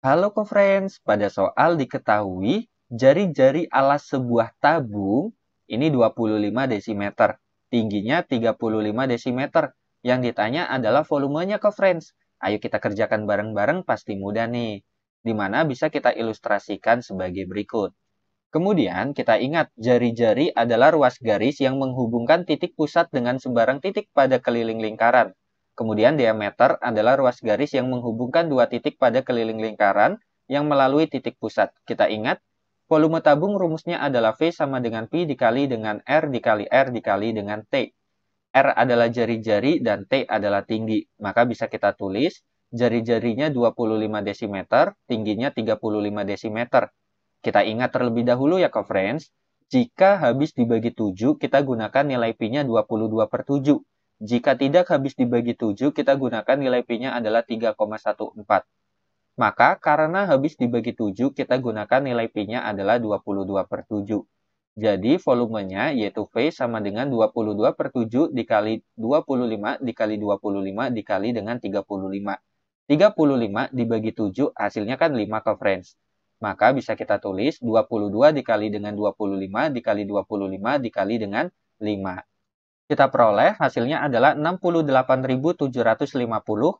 Halo co-friends, pada soal diketahui jari-jari alas sebuah tabung ini 25 desimeter, tingginya 35 desimeter. Yang ditanya adalah volumenya co-friends. Ayo kita kerjakan bareng-bareng pasti mudah nih. Dimana bisa kita ilustrasikan sebagai berikut. Kemudian kita ingat jari-jari adalah ruas garis yang menghubungkan titik pusat dengan sebarang titik pada keliling lingkaran. Kemudian diameter adalah ruas garis yang menghubungkan dua titik pada keliling lingkaran yang melalui titik pusat. Kita ingat, volume tabung rumusnya adalah V sama dengan P dikali dengan R dikali R dikali dengan T. R adalah jari-jari dan T adalah tinggi. Maka bisa kita tulis jari-jarinya 25 desimeter, tingginya 35 desimeter. Kita ingat terlebih dahulu ya ke friends, jika habis dibagi 7, kita gunakan nilai P-nya 22 per 7. Jika tidak habis dibagi 7, kita gunakan nilai P-nya adalah 3,14. Maka karena habis dibagi 7, kita gunakan nilai P-nya adalah 22 per 7. Jadi volumenya yaitu V sama dengan 22 per 7 dikali 25 dikali 25 dikali dengan 35. 35 dibagi 7 hasilnya kan 5 ke Maka bisa kita tulis 22 dikali dengan 25 dikali 25 dikali dengan 5 kita peroleh hasilnya adalah 68.750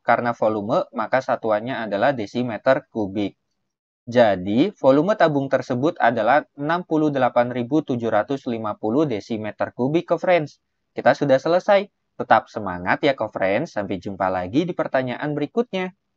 karena volume maka satuannya adalah desimeter kubik. Jadi, volume tabung tersebut adalah 68.750 desimeter kubik, friends. Kita sudah selesai. Tetap semangat ya, friends. Sampai jumpa lagi di pertanyaan berikutnya.